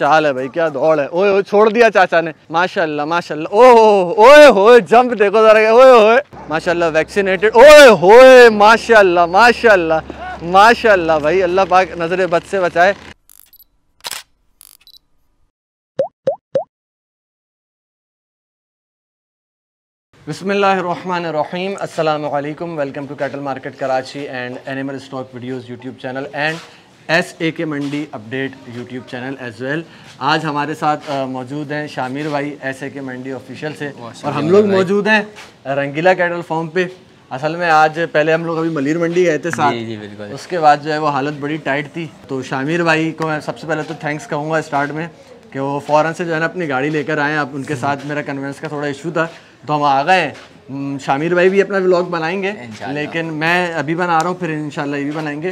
चाल है भाई क्या दौड़ है ओए ओए छोड़ दिया चाचा ने माशाल्लाह माशाल्लाह ओह ओए होए जंप देखो जरा ओए होए माशाल्लाह वैक्सीनेटेड ओए होए माशाल्लाह माशाल्लाह माशाल्लाह भाई अल्लाह पाक नजरे बद से बचाए बिसमीम अल्लाम welcome to cattle market Karachi and animal stock videos YouTube channel and S A K मंडी update YouTube channel as well आज हमारे साथ मौजूद हैं शामिर भाई S A K Mandi official से और हम लोग मौजूद हैं रंगीला कैटल फॉर्म पे असल में आज पहले हम लोग अभी मलिर मंडी गए थे साथ जी जी बिल्कुल उसके बाद जो है वो हालत बड़ी टाइट थी तो शामिर भाई को मैं सबसे पहले तो थैंक्स कहूँगा स्टार्ट में कि वो फ़ौरन से जो है ना अपनी गाड़ी लेकर आए आप उनके साथ मेरा कन्वेंस का थोड़ा इशू था तो हम आ गए हम्म, शामिर भाई भी अपना व्लॉग बनाएंगे लेकिन मैं अभी बना रहा हूँ फिर इंशाल्लाह ये भी बनाएंगे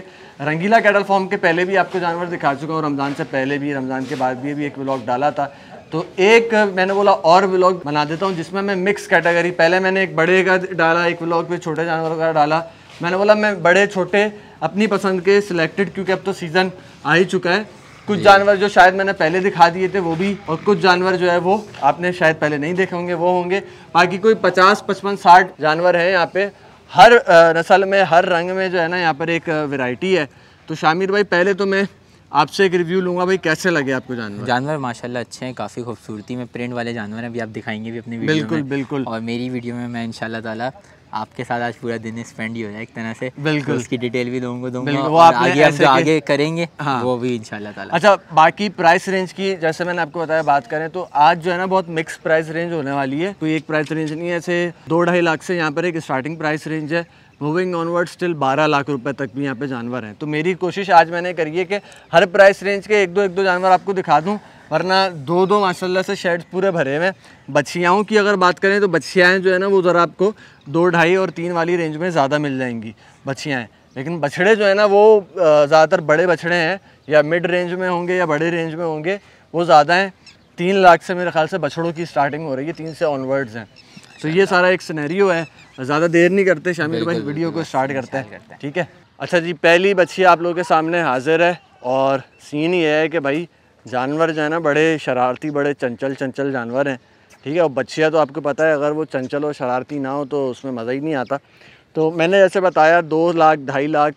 रंगीला कैटल फॉर्म के पहले भी आपको जानवर दिखा चुका हूँ रमज़ान से पहले भी रमज़ान के बाद भी, अभी एक व्लॉग डाला था तो एक मैंने बोला और व्लॉग बना देता हूँ जिसमें मैं मिक्स कैटेगरी पहले मैंने एक बड़े का डाला एक व्लॉग फिर छोटे जानवरों का डाला मैंने बोला मैं बड़े छोटे अपनी पसंद के सिलेक्टेड क्योंकि अब तो सीज़न आ ही चुका है कुछ जानवर जो शायद मैंने पहले दिखा दिए थे वो भी और कुछ जानवर जो है वो आपने शायद पहले नहीं देखे होंगे वो होंगे बाकी कोई पचास पचपन साठ जानवर हैं यहाँ पे हर नस्ल में हर रंग में जो है ना यहाँ पर एक वैरायटी है तो शामिर भाई पहले तो मैं आपसे एक रिव्यू लूंगा भाई कैसे लगे आपको जानवर जानवर माशाल्लाह अच्छे हैं काफ़ी खूबसूरती में प्रिंट वाले जानवर हैं अभी आप दिखाएंगे भी अपनी बिल्कुल में। बिल्कुल और मेरी वीडियो में मैं इनशाला ताला आपके साथ आज पूरा दिन स्पेंड ही हो जाए एक तरह से बिल्कुल तो उसकी डिटेल भी दूंगा दूंगा वो आप आगे आगे, आगे करेंगे हाँ। वो भी इंशाल्लाह ताला अच्छा बाकी प्राइस रेंज की जैसे मैंने आपको बताया बात करें तो आज जो है ना बहुत मिक्स प्राइस रेंज होने वाली है कोई तो एक प्राइस रेंज नहीं है ऐसे दो ढाई लाख से यहाँ पर एक स्टार्टिंग प्राइस रेंज है मूविंग ऑनवर्ड स्टिल 12 लाख रुपए तक भी यहाँ पे जानवर हैं तो मेरी कोशिश आज मैंने करी है कि हर प्राइस रेंज के एक दो एक दो जानवर आपको दिखा दूँ वरना दो दो माशाल्लाह से शेड्स पूरे भरे हुए हैं बछियाओं की अगर बात करें तो बछियाएँ जो है ना वो ज़रा आपको दो ढाई और तीन वाली रेंज में ज़्यादा मिल जाएंगी बछियाएँ लेकिन बछड़े जो है ना वो ज़्यादातर बड़े बछड़े हैं या मिड रेंज में होंगे या बड़े रेंज में होंगे वो ज़्यादा हैं तीन लाख से मेरे ख्याल से बछड़ों की स्टार्टिंग हो रही है तीन से ऑनवर्ड्स हैं तो ये अच्छा। सारा एक सिनेरियो है ज़्यादा देर नहीं करते शामिल भाई वीडियो को स्टार्ट करते हैं ठीक है अच्छा जी पहली बच्ची आप लोगों के सामने हाजिर है और सीन ये है कि भाई जानवर जो है ना बड़े शरारती बड़े चंचल चंचल जानवर हैं ठीक है और बच्चियाँ तो आपको पता है अगर वो चंचल और शरारती ना हो तो उसमें मज़ा ही नहीं आता तो मैंने जैसे बताया दो लाख ढाई लाख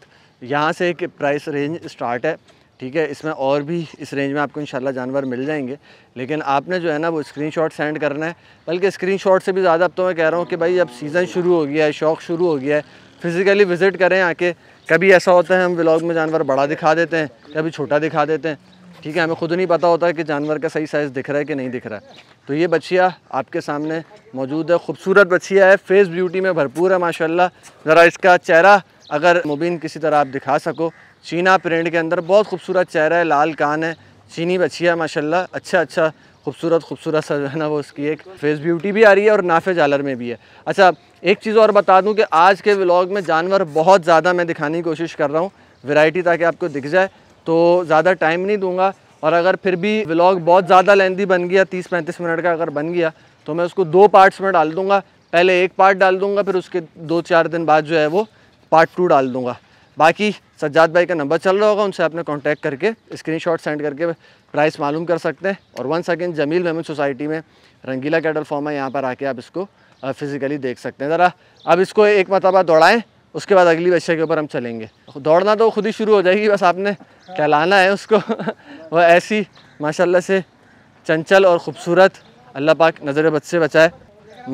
यहाँ से एक प्राइस रेंज स्टार्ट है ठीक है इसमें और भी इस रेंज में आपको इंशाल्लाह जानवर मिल जाएंगे लेकिन आपने जो है ना वो स्क्रीनशॉट सेंड करना है बल्कि स्क्रीनशॉट से भी ज़्यादा अब तो मैं कह रहा हूँ कि भाई अब सीज़न शुरू हो गया है शौक़ शुरू हो गया है फ़िज़िकली विज़िट करें आके कभी ऐसा होता है हम ब्लॉग में जानवर बड़ा दिखा देते हैं कभी छोटा दिखा देते हैं ठीक है हमें खुद नहीं पता होता कि जानवर का सही साइज़ दिख रहा है कि नहीं दिख रहा है तो ये बछिया आपके सामने मौजूद है खूबसूरत बछिया है फेस ब्यूटी में भरपूर है माशाल्लाह ज़रा इसका चेहरा अगर मुबीन किसी तरह आप दिखा सको चीना प्रिंट के अंदर बहुत खूबसूरत चेहरा है लाल कान है चीनी बछिया माशाल्लाह अच्छा अच्छा खूबसूरत खूबसूरत सा जो है ना वो उसकी एक फेस ब्यूटी भी आ रही है और नाफे जालर में भी है अच्छा एक चीज़ और बता दूं कि आज के व्लॉग में जानवर बहुत ज़्यादा मैं दिखाने की कोशिश कर रहा हूँ वैरायटी ताकि आपको दिख जाए तो ज़्यादा टाइम नहीं दूंगा और अगर फिर भी व्लॉग बहुत ज़्यादा लेंदी बन गया तीस पैंतीस मिनट का अगर बन गया तो मैं उसको दो पार्ट्स में डाल दूँगा पहले एक पार्ट डाल दूँगा फिर उसके दो चार दिन बाद जो है वो पार्ट टू डाल दूँगा बाकी सज्जाद भाई का नंबर चल रहा होगा उनसे आपने कॉन्टैक्ट करके स्क्रीनशॉट सेंड करके प्राइस मालूम कर सकते हैं और one second Jameel Memon society में रंगीला कैटल फॉर्म है यहाँ पर आके आप इसको फिज़िकली देख सकते हैं ज़रा अब इसको एक मरतबा दौड़ाएँ उसके बाद अगली बच्चे के ऊपर हम चलेंगे दौड़ना तो खुद ही शुरू हो जाएगी बस आपने कहलाना है उसको वह ऐसी माशाल्लाह से चंचल और ख़ूबसूरत अल्लाह पाक नज़र बद से बचाए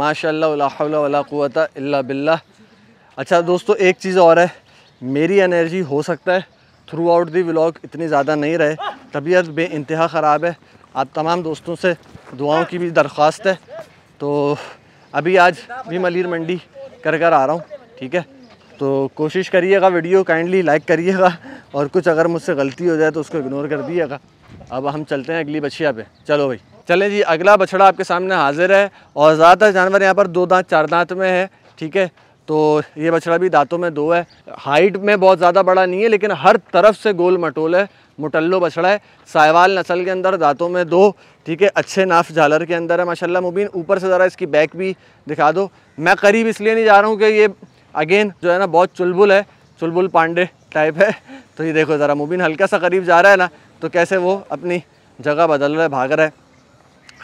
माशा वला अल्ला बिल्ला अच्छा दोस्तों एक चीज़ और है मेरी एनर्जी हो सकता है थ्रू आउट दी व्लॉग इतनी ज़्यादा नहीं रहे तबीयत बे इंतहा ख़राब है आप तमाम दोस्तों से दुआओं की भी दरख्वास्त है तो अभी आज भी मलिर मंडी कर कर आ रहा हूँ ठीक है तो कोशिश करिएगा वीडियो काइंडली लाइक करिएगा और कुछ अगर मुझसे गलती हो जाए तो उसको इग्नोर कर दिएगा अब हम चलते हैं अगली बछिया पे चलो भाई चलें जी अगला बछड़ा आपके सामने हाजिर है और ज़्यादातर जानवर यहाँ पर दो दांत चार दांत में है ठीक है तो ये बछड़ा भी दांतों में दो है हाइट में बहुत ज़्यादा बड़ा नहीं है लेकिन हर तरफ से गोल मटोल है मुटल्लो बछड़ा है साहवाल नस्ल के अंदर दांतों में दो ठीक है अच्छे नाफ झालर के अंदर है माशाल्लाह मुबीन ऊपर से ज़रा इसकी बैक भी दिखा दो मैं करीब इसलिए नहीं जा रहा हूँ कि ये अगेन जो है ना बहुत चुलबुल है चुलबुल पांडे टाइप है तो ये देखो ज़रा मुबीन हल्का सा करीब जा रहा है ना तो कैसे वो अपनी जगह बदल रहा है भाग रहा है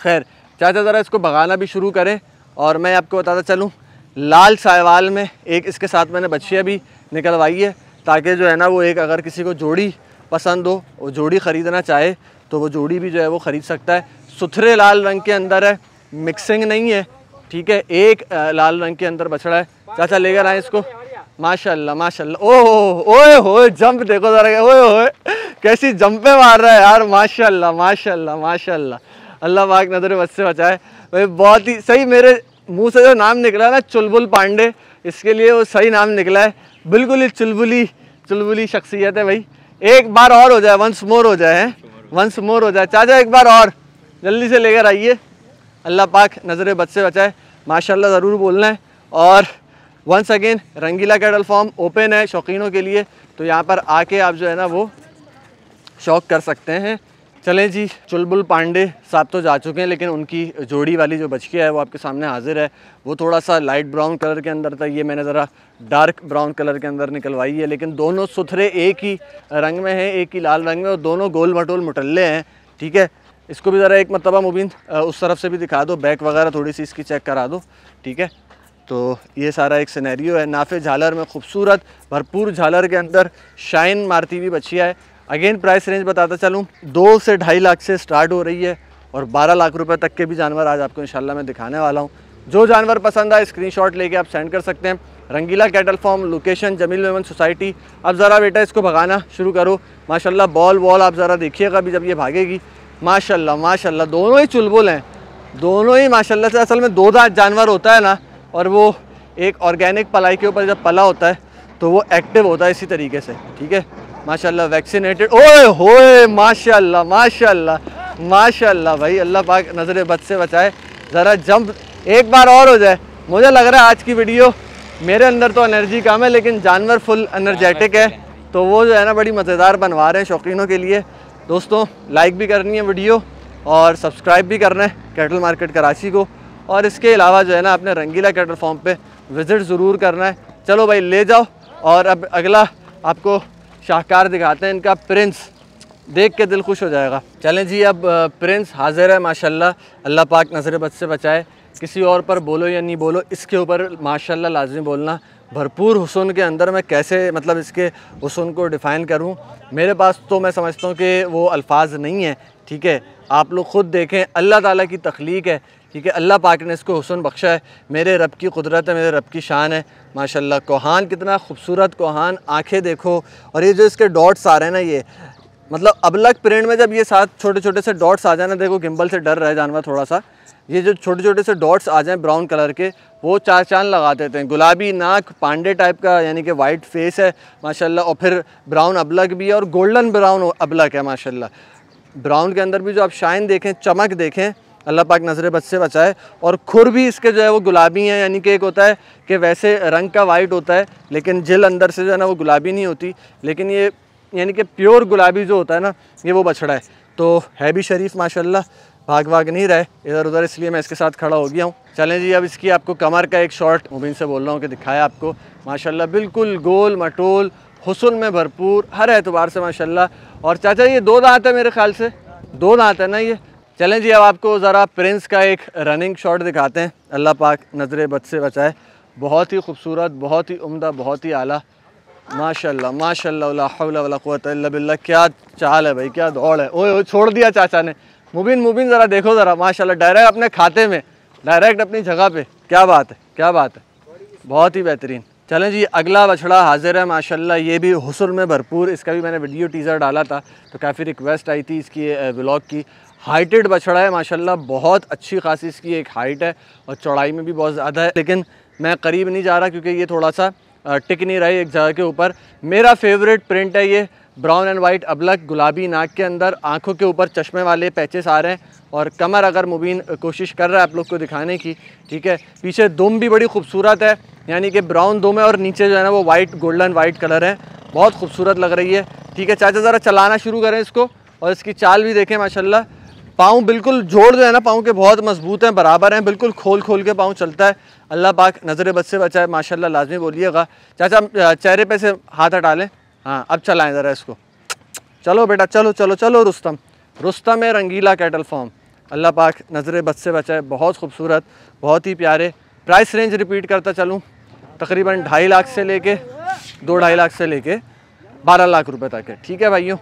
खैर चाहते ज़रा इसको भगाना भी शुरू करें और मैं आपको बताता चलूँ लाल सहवाल में एक इसके साथ मैंने बच्चियाँ भी निकलवाई है ताकि जो है ना वो एक अगर किसी को जोड़ी पसंद हो वो जोड़ी ख़रीदना चाहे तो वो जोड़ी भी जो है वो ख़रीद सकता है सुथरे लाल रंग के अंदर है मिक्सिंग नहीं है ठीक है एक लाल रंग के अंदर बछड़ा है चाचा लेकर आए इसको माशाल्लाह माशाल्लाह ओह ओए हो जंप देखो ज़रा ओए होए कैसी जंपे मार रहा है यार माशाल्लाह माशाल्लाह माशाल्लाह अल्लाह पाक नजर बस से बचाए भाई बहुत ही सही मेरे मुंह से जो नाम निकला ना चुलबुल पांडे इसके लिए वो सही नाम निकला है बिल्कुल ही चुलबुली चुलबुली शख्सियत है भाई एक बार और हो जाए वंस मोर हो जाए वंस मोर हो जाए चाचा एक बार और जल्दी से लेकर आइए अल्लाह पाक नज़र बच से बचाए माशा ज़रूर बोलना है और once again Rangeela cattle farm open है शौकीनों के लिए तो यहाँ पर आके आप जो है ना वो शौक कर सकते हैं चलें जी चुलबुल पांडे साहब तो जा चुके हैं लेकिन उनकी जोड़ी वाली जो बचकी है वो आपके सामने हाजिर है वो थोड़ा सा लाइट ब्राउन कलर के अंदर था ये मैंने ज़रा डार्क ब्राउन कलर के अंदर निकलवाई है लेकिन दोनों सुथरे एक ही रंग में हैं एक ही लाल रंग में और दोनों गोल मटोल मुटल्ले हैं ठीक है इसको भी ज़रा एक मरतबा मुबीन उस तरफ से भी दिखा दो बैक वगैरह थोड़ी सी इसकी चेक करा दो ठीक है तो ये सारा एक सिनेरियो है नाफे झालर में खूबसूरत भरपूर झालर के अंदर शाइन मारती हुई बछिया है अगेन प्राइस रेंज बताता चलूँ दो से ढाई लाख से स्टार्ट हो रही है और बारह लाख रुपये तक के भी जानवर आज आपको इनशाला मैं दिखाने वाला हूँ जो जानवर पसंद आए स्क्रीनशॉट लेके आप सेंड कर सकते हैं Rangeela cattle farm location Jameel Memon society अब ज़रा बेटा इसको भगाना शुरू करो माशाल्लाह बॉल वॉल आप ज़रा देखिएगा अभी जब ये भागेगी माशाल्लाह माशाल्लाह दोनों ही चुलबुल हैं दोनों ही माशाल्लाह से असल में दो दांत जानवर होता है ना और वो एक ऑर्गेनिक पलाई के ऊपर जब पला होता है तो वो एक्टिव होता है इसी तरीके से ठीक है माशाल्लाह वैक्सीनेटेड ओए होए माशाल्लाह माशाल्लाह माशाल्लाह भाई अल्लाह पाक नज़र बद से बचाए ज़रा जंप एक बार और हो जाए मुझे लग रहा है आज की वीडियो मेरे अंदर तो एनर्जी कम है लेकिन जानवर फुल एनर्जेटिक है तो वो जो है ना बड़ी मज़ेदार बनवा रहे हैं शौकीनों के लिए दोस्तों लाइक भी करनी है वीडियो और सब्सक्राइब भी करना है कैटल मार्केट कराची को और इसके अलावा जो है ना आपने रंगीला कैटल फॉर्म पर विज़िट ज़रूर करना है चलो भाई ले जाओ और अब अगला आपको शाहकार दिखाते हैं इनका प्रिंस देख के दिल खुश हो जाएगा चलें जी अब प्रिंस हाजिर है माशाल्लाह अल्लाह पाक नज़र बद से बचाए किसी और पर बोलो या नहीं बोलो इसके ऊपर माशाल्लाह लाजमी बोलना भरपूर हुसन के अंदर मैं कैसे मतलब इसके हुसन को डिफ़ाइन करूं मेरे पास तो मैं समझता हूं कि वो अल्फाज नहीं है ठीक है आप लोग ख़ुद देखें अल्लाह ताला की तख्लीक है क्योंकि अल्लाह पाक ने इसको हुसन बख्शा है मेरे रब की कुदरत है मेरे रब की शान है माशाल्लाह कोहान कितना खूबसूरत कोहान आंखें देखो और ये जो इसके डॉट्स आ रहे हैं ना ये मतलब अबलग प्रिंट में जब ये साथ छोटे छोटे से डॉट्स आ जाना देखो गिम्बल से डर रहे जानवर थोड़ा सा ये जो छोटे छोटे से डॉट्स आ जाएँ ब्राउन कलर के वो चार चांद लगा देते हैं गुलाबी नाक पांडे टाइप का यानी कि वाइट फेस है माशाल्लाह और फिर ब्राउन अबलग भी है और गोल्डन ब्राउन अबलग है माशाल्लाह ब्राउन के अंदर भी जो आप शाइन देखें चमक देखें अल्लाह पाक नज़र बद से बचाए और खुर भी इसके जो है वो गुलाबी हैं यानी कि एक होता है कि वैसे रंग का वाइट होता है लेकिन जिल अंदर से जो है ना वो गुलाबी नहीं होती लेकिन ये यानी कि प्योर गुलाबी जो होता है ना ये वो बछड़ा है तो है भी शरीफ माशाल्लाह भाग भाग नहीं रहे इधर उधर इसलिए मैं इसके साथ खड़ा हो गया हूँ चलें जी अब इसकी आपको कमर का एक शॉट मुबिन से बोल रहा हूँ कि दिखाया आपको माशाल्लाह बिल्कुल गोल मटोल हुसन में भरपूर हर एतबार से माशाल्लाह और चाचा ये दो दांत है मेरे ख्याल से दो दांत है ना ये चलें जी अब आपको ज़रा प्रिंस का एक रनिंग शॉट दिखाते हैं अल्लाह पाक नज़र बद से बचाए बहुत ही खूबसूरत बहुत ही उम्दा बहुत ही आला माशाल्लाह माशाल्लाह बिल्ला क्या चाल है भाई क्या दौड़ है ओए ओए छोड़ दिया चाचा ने मुबिन मुबिन ज़रा देखो ज़रा माशाल्लाह डायरेक्ट अपने खाते में डायरेक्ट अपनी जगह पे क्या बात है क्या बात है बहुत ही बेहतरीन चलें जी अगला बछड़ा हाजिर है माशाल्लाह ये भी हसर में भरपूर इसका भी मैंने वीडियो टीज़र डाला था तो काफ़ी रिक्वेस्ट आई थी इसकी ब्लॉग की हाइटेड बछड़ा है माशाल्लाह बहुत अच्छी खासी इसकी एक हाइट है और चौड़ाई में भी बहुत ज़्यादा है लेकिन मैं करीब नहीं जा रहा क्योंकि ये थोड़ा सा टिक नहीं रही एक जगह के ऊपर मेरा फेवरेट प्रिंट है ये ब्राउन एंड वाइट अबलग गुलाबी नाक के अंदर आंखों के ऊपर चश्मे वाले पैचेस आ रहे हैं और कमर अगर मुबीन कोशिश कर रहा है आप लोग को दिखाने की ठीक है पीछे दुम भी बड़ी खूबसूरत है यानी कि ब्राउन दुम है और नीचे जो है ना वो वाइट गोल्डन वाइट कलर है बहुत खूबसूरत लग रही है ठीक है चाचा ज़रा चलाना शुरू करें इसको और इसकी चाल भी देखें माशाल्लाह पाँव बिल्कुल जोड़ जो है ना पाँव के बहुत मजबूत हैं बराबर हैं बिल्कुल खोल खोल के पाँव चलता है अल्लाह पाक नज़र बद से बचाए माशा लाजमी बोलिएगा चाचा चेहरे पे से हाथ हटा लें हाँ अब चलाएं ज़रा इसको चलो बेटा चलो चलो चलो रुस्तम रुस्तम है रंगीला कैटल फॉर्म अल्लाह पाक नज़र बद से बचाए बहुत खूबसूरत बहुत ही प्यारे प्राइस रेंज रिपीट करता चलूँ तकरीबन ढाई लाख से लेके दो ढाई लाख से लेके बारह लाख रुपए तक है ठीक है भाइयों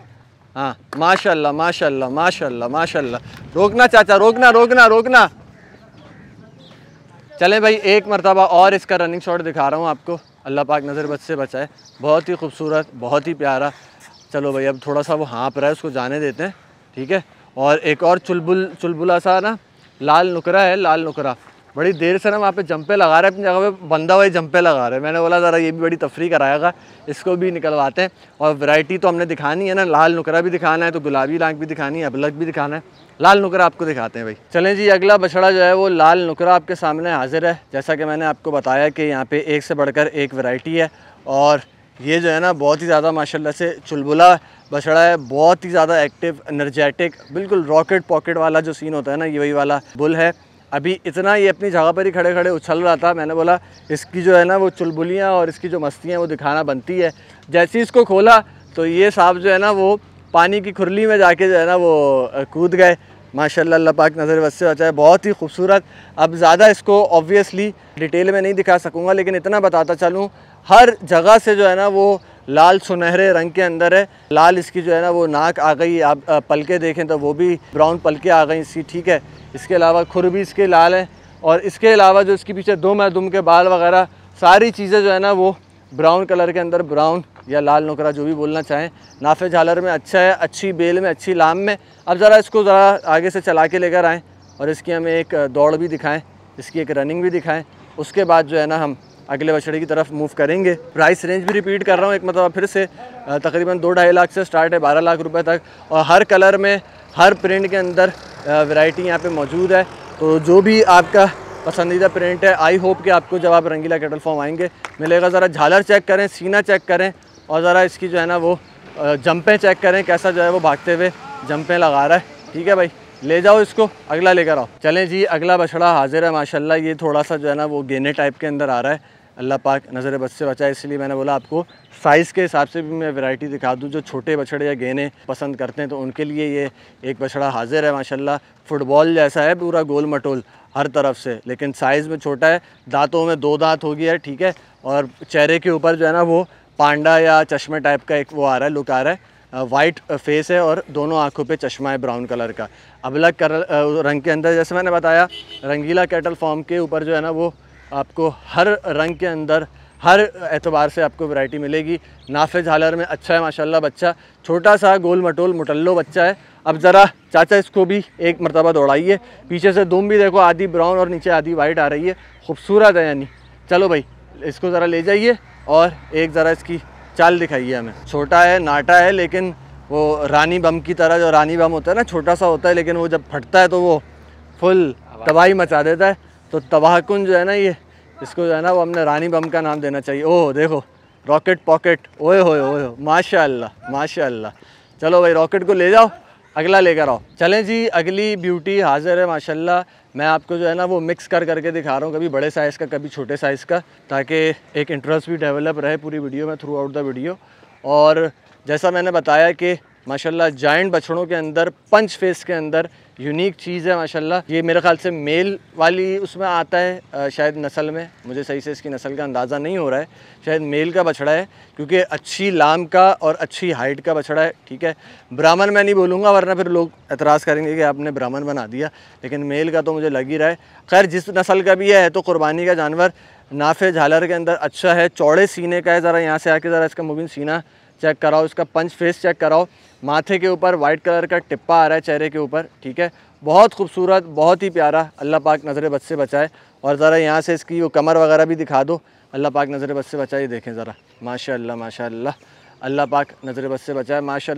हाँ माशाल्लाह माशाल्लाह माशाल्लाह माशाल्लाह रोकना चाचा रोकना रोकना रोकना चलें भाई एक मरतबा और इसका रनिंग शॉट दिखा रहा हूँ आपको अल्लाह पाक नज़र बद से बचाए बहुत ही खूबसूरत बहुत ही प्यारा चलो भाई अब थोड़ा सा वो हाँप रहा है उसको जाने देते हैं ठीक है और एक और चुलबुल चुलबुला सा ना लाल नुकरा है लाल नुकरा बड़ी देर से ना वहाँ पे जंपे लगा रहे अपनी जगह पे बंदा वही जंपे लगा रहे हैं मैंने बोला ज़रा ये भी बड़ी तफरी कराएगा इसको भी निकलवाते हैं और वैरायटी तो हमने दिखानी है ना लाल नुकरा भी दिखाना है तो गुलाबी लाख भी दिखानी है अबलग भी दिखाना है लाल नुकरा आपको दिखाते हैं भाई चलें जी अगला बछड़ा जो है वो लाल नुकरा आपके सामने हाजिर है जैसा कि मैंने आपको बताया कि यहाँ पर एक से बढ़कर एक वरायटी है और ये जो है ना बहुत ही ज़्यादा माशाला से चुलबुला बछड़ा है बहुत ही ज़्यादा एक्टिव एनर्जेटिक बिल्कुल रॉकेट पॉकेट वाला जो सीन होता है ना ये वही वाला बुल है अभी इतना ये अपनी जगह पर ही खड़े खड़े उछल रहा था मैंने बोला इसकी जो है ना वो चुलबुलियाँ और इसकी जो मस्तियाँ वो दिखाना बनती है जैसे ही इसको खोला तो ये सांप जो है ना वो पानी की खुरली में जाके जो है ना वो कूद गए माशा अल्लाह पाक नज़र वस्से से बचाए बहुत ही खूबसूरत अब ज़्यादा इसको ऑब्वियसली डिटेल में नहीं दिखा सकूँगा लेकिन इतना बताता चलूँ हर जगह से जो है ना वो लाल सुनहरे रंग के अंदर है लाल इसकी जो है ना वो नाक आ गई आप पलके देखें तो वो भी ब्राउन पलके आ गई इसकी ठीक है इसके अलावा खुर भी इसके लाल है और इसके अलावा जो इसके पीछे दुम है दुम के बाल वगैरह सारी चीज़ें जो है ना वो ब्राउन कलर के अंदर ब्राउन या लाल नौकरा जो भी बोलना चाहें नाफे झालर में अच्छा है अच्छी बेल में अच्छी लाम में अब ज़रा इसको ज़रा आगे से चला के लेकर आएँ और इसकी हमें एक दौड़ भी दिखाएँ इसकी एक रनिंग भी दिखाएँ उसके बाद जो है ना हम अगले बछड़े की तरफ मूव करेंगे प्राइस रेंज भी रिपीट कर रहा हूँ एक मतलब फिर से तकरीबन दो ढाई लाख से स्टार्ट है बारह लाख रुपए तक और हर कलर में हर प्रिंट के अंदर वैरायटी यहाँ पे मौजूद है तो जो भी आपका पसंदीदा प्रिंट है आई होप कि आपको जब आप रंगीला कैटल फॉर्म आएंगे मिलेगा ज़रा झालर चेक करें सीना चेक करें और ज़रा इसकी जो है ना वो जंपें चेक करें कैसा जो है वो भागते हुए जंपें लगा रहा है ठीक है भाई ले जाओ इसको अगला लेकर आओ चलें जी अगला बछड़ा हाजिर है माशाल्लाह ये थोड़ा सा जो है ना वो गेने टाइप के अंदर आ रहा है अल्लाह पाक नज़र बद से बचाए इसलिए मैंने बोला आपको साइज़ के हिसाब से भी मैं वैरायटी दिखा दूँ जो छोटे बछड़े या गेने पसंद करते हैं तो उनके लिए ये एक बछड़ा हाजिर है माशाल्लाह फुटबॉल जैसा है पूरा गोल मटोल हर तरफ से लेकिन साइज़ में छोटा है दांतों में दो दांत हो गया है ठीक है और चेहरे के ऊपर जो है ना वो पांडा या चश्मे टाइप का एक वो आ रहा है लुक आ रहा है वाइट फेस है और दोनों आंखों पे चश्मा है ब्राउन कलर का अबला कर रंग के अंदर जैसे मैंने बताया रंगीला कैटल फॉर्म के ऊपर जो है ना वो आपको हर रंग के अंदर हर एतबार से आपको वैरायटी मिलेगी नाफे झालर में अच्छा है माशाल्लाह बच्चा छोटा सा गोल मटोल मुटल्लो बच्चा है अब ज़रा चाचा इसको भी एक मरतबा दौड़ाइए पीछे से दुम भी देखो आधी ब्राउन और नीचे आधी वाइट आ रही है खूबसूरत है यानी चलो भाई इसको ज़रा ले जाइए और एक ज़रा इसकी चाल दिखाइए हमें छोटा है नाटा है लेकिन वो रानी बम की तरह जो रानी बम होता है ना छोटा सा होता है लेकिन वो जब फटता है तो वो फुल तबाही मचा देता है तो तबाहकुन जो है ना ये इसको जो है ना वो हमने रानी बम का नाम देना चाहिए ओह देखो रॉकेट पॉकेट ओए होए ओए हो माशा माशा चलो भाई रॉकेट को ले जाओ अगला लेकर आओ चलें जी अगली ब्यूटी हाज़िर है माशाल्लाह मैं आपको जो है ना वो मिक्स कर करके दिखा रहा हूँ कभी बड़े साइज़ का कभी छोटे साइज़ का ताकि एक इंटरेस्ट भी डेवलप रहे पूरी वीडियो में थ्रू आउट द वीडियो और जैसा मैंने बताया कि माशाल्लाह जॉइंट बछड़ों के अंदर पंच फेस के अंदर यूनिक चीज़ है माशाल्लाह ये मेरे ख्याल से मेल वाली उसमें आता है शायद नस्ल में मुझे सही से इसकी नस्ल का अंदाज़ा नहीं हो रहा है शायद मेल का बछड़ा है क्योंकि अच्छी लाम का और अच्छी हाइट का बछड़ा है ठीक है ब्राह्मण मैं नहीं बोलूँगा वरना फिर लोग एतराज़ करेंगे कि आपने ब्राह्मण बना दिया लेकिन मेल का तो मुझे लग ही रहा है खैर जिस नस्ल का भी है तो कुर्बानी का जानवर नाफे झालर के अंदर अच्छा है चौड़े सीने का है ज़रा यहाँ से आके ज़रा इसका मुबिन सीना चेक कराओ उसका पंच फेस चेक कराओ माथे के ऊपर वाइट कलर का टिप्पा आ रहा है चेहरे के ऊपर ठीक है बहुत खूबसूरत बहुत ही प्यारा अल्लाह पाक नज़र बद से बचाए और ज़रा यहाँ से इसकी वो कमर वगैरह भी दिखा दो अल्लाह पाक नज़र बद से बचाए देखें ज़रा माशा माशा अल्लाह पाक नज़र बद से बचाए माशा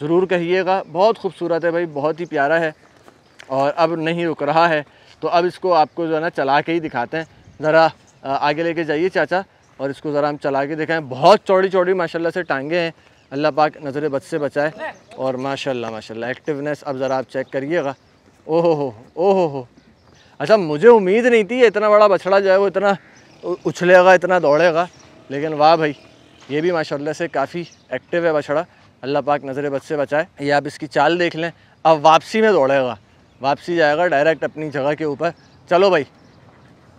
ज़रूर कहिएगा बहुत खूबसूरत है भाई बहुत ही प्यारा है और अब नहीं रुक रहा है तो अब इसको आपको जो है ना चला के ही दिखाते हैं ज़रा आगे लेके जाइए चाचा और इसको ज़रा हम चला के देखें बहुत चौड़ी चौड़ी माशाला से टांगे हैं अल्लाह पाक नज़र बद से बचाए और माशाला माशा एक्टिवनेस अब ज़रा आप चेक करिएगा ओहो हो ओहो हो अच्छा मुझे उम्मीद नहीं थी इतना बड़ा बछड़ा जो है वो इतना उछलेगा इतना दौड़ेगा लेकिन वाह भाई ये भी माशाल्लाह से काफ़ी एक्टिव है बछड़ा अल्लाह पाक नज़र बद से बचाए ये आप इसकी चाल देख लें अब वापसी में दौड़ेगा वापसी जाएगा डायरेक्ट अपनी जगह के ऊपर चलो भाई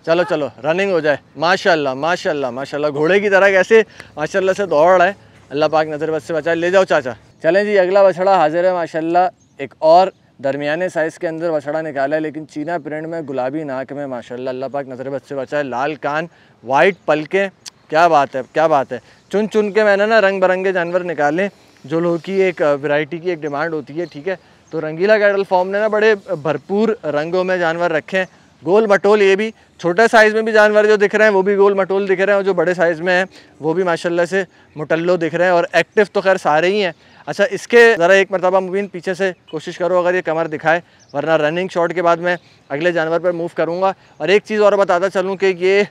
चलो चलो रनिंग हो जाए माशाल्लाह माशाल्लाह माशाल्लाह घोड़े की तरह कैसे माशाल्लाह से दौड़ है अल्लाह पाक नज़र बस से बचाए ले जाओ चाचा चलें जी अगला बछड़ा हाजिर है माशाल्लाह एक और दरमियाने साइज़ के अंदर बछड़ा निकाला है लेकिन चीना प्रिंट में गुलाबी नाक में माशाल्लाह अल्लाह पाक नज़र बस से बचाए लाल कान वाइट पलकें क्या बात है क्या बात है चुन चुन के मैंने ना रंग बिरंगे जानवर निकाले जो लोगों की एक वैरायटी की एक डिमांड होती है ठीक है तो रंगीला कैटल फॉर्म ने ना बड़े भरपूर रंगों में जानवर रखे हैं गोल मटोल ये भी छोटे साइज़ में भी जानवर जो दिख रहे हैं वो भी गोल मटोल दिख रहे हैं और जो बड़े साइज़ में हैं वो भी माशाल्लाह से मुटल्लो दिख रहे हैं और एक्टिव तो खैर सारे ही हैं अच्छा इसके ज़रा एक मरतबा मुबीन पीछे से कोशिश करो अगर ये कमर दिखाए वरना रनिंग शॉट के बाद मैं अगले जानवर पर मूव करूँगा और एक चीज़ और बताता चलूँ कि ये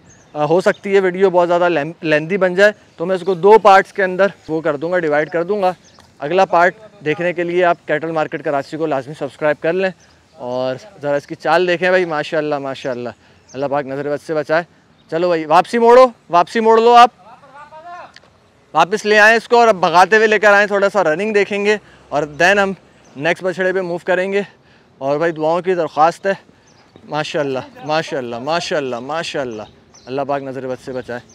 हो सकती है वीडियो बहुत ज़्यादा लेंदी बन जाए तो मैं इसको दो पार्ट्स के अंदर वो कर दूँगा डिवाइड कर दूँगा अगला पार्ट देखने के लिए आप कैटल मार्केट कराची को लाजमी सब्सक्राइब कर लें और ज़रा इसकी चाल देखें भाई माशाल्लाह माशाल्लाह अल्लाह पाक नज़र से बचाए चलो भाई वापसी मोड़ो वापसी मोड़ लो आप वापस ले आएँ इसको और अब भगाते हुए लेकर आएँ थोड़ा सा रनिंग देखेंगे और देन हम नेक्स्ट बछड़े पे मूव करेंगे और भाई दुआओं की दरख्वास्त है माशाल्लाह माशाल्लाह माशाल्लाह माशाल्लाह अल्लाह पाक नज़र से बचाए